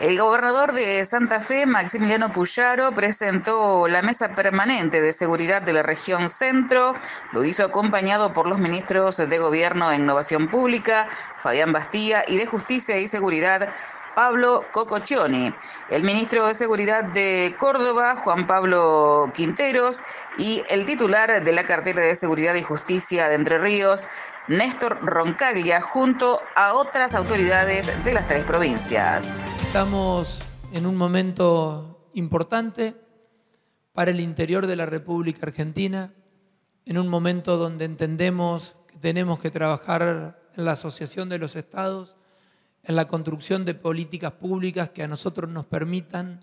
El gobernador de Santa Fe, Maximiliano Puyaro, presentó la mesa permanente de seguridad de la región centro. Lo hizo acompañado por los ministros de Gobierno e Innovación Pública, Fabián Bastía, y de Justicia y Seguridad, Pablo Cococcioni, el ministro de Seguridad de Córdoba, Juan Pablo Quinteros, y el titular de la cartera de Seguridad y Justicia de Entre Ríos, Néstor Roncaglia junto a otras autoridades de las tres provincias. Estamos en un momento importante para el interior de la República Argentina, en un momento donde entendemos que tenemos que trabajar en la asociación de los estados, en la construcción de políticas públicas que a nosotros nos permitan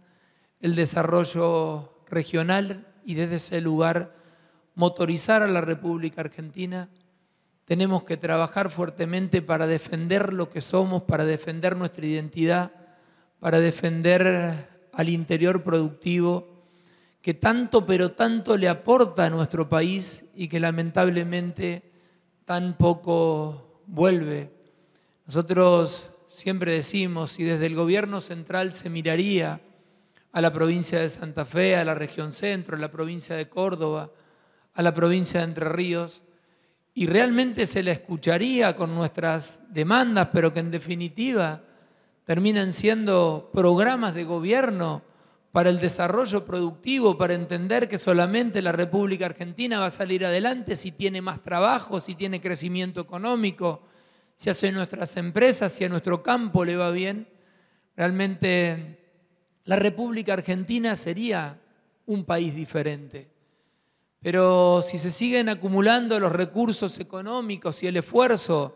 el desarrollo regional y desde ese lugar motorizar a la República Argentina tenemos que trabajar fuertemente para defender lo que somos, para defender nuestra identidad, para defender al interior productivo que tanto pero tanto le aporta a nuestro país y que lamentablemente tan poco vuelve. Nosotros siempre decimos, y desde el gobierno central se miraría a la provincia de Santa Fe, a la región centro, a la provincia de Córdoba, a la provincia de Entre Ríos, y realmente se la escucharía con nuestras demandas, pero que en definitiva terminan siendo programas de gobierno para el desarrollo productivo, para entender que solamente la República Argentina va a salir adelante si tiene más trabajo, si tiene crecimiento económico, si hace nuestras empresas, si a nuestro campo le va bien. Realmente la República Argentina sería un país diferente. Pero si se siguen acumulando los recursos económicos y el esfuerzo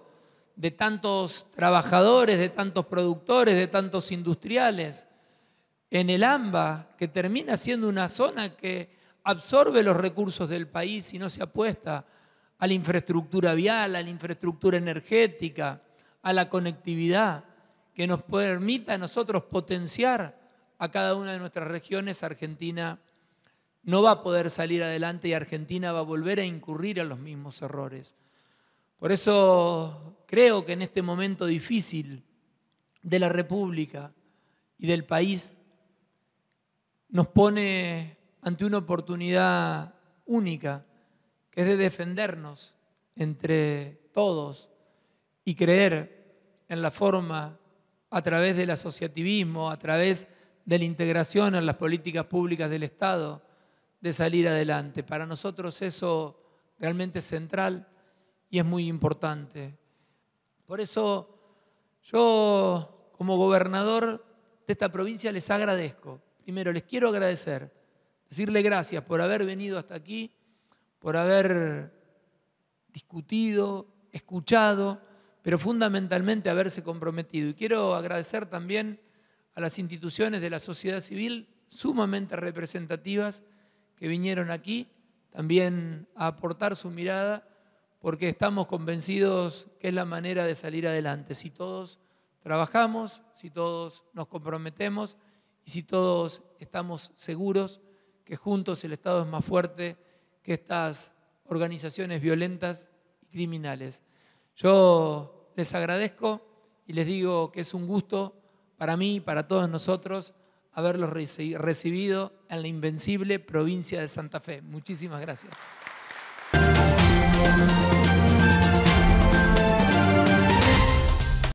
de tantos trabajadores, de tantos productores, de tantos industriales, en el AMBA, que termina siendo una zona que absorbe los recursos del país y no se apuesta a la infraestructura vial, a la infraestructura energética, a la conectividad, que nos permita a nosotros potenciar a cada una de nuestras regiones, Argentina no va a poder salir adelante y Argentina va a volver a incurrir a los mismos errores. Por eso creo que en este momento difícil de la República y del país nos pone ante una oportunidad única, que es de defendernos entre todos y creer en la forma a través del asociativismo, a través de la integración en las políticas públicas del Estado de salir adelante. Para nosotros eso realmente es central y es muy importante. Por eso yo como gobernador de esta provincia les agradezco. Primero les quiero agradecer, decirle gracias por haber venido hasta aquí, por haber discutido, escuchado, pero fundamentalmente haberse comprometido. Y quiero agradecer también a las instituciones de la sociedad civil sumamente representativas que vinieron aquí también a aportar su mirada porque estamos convencidos que es la manera de salir adelante. Si todos trabajamos, si todos nos comprometemos y si todos estamos seguros que juntos el Estado es más fuerte que estas organizaciones violentas y criminales. Yo les agradezco y les digo que es un gusto para mí, y para todos nosotros, haberlos recibido en la invencible provincia de Santa Fe. Muchísimas gracias.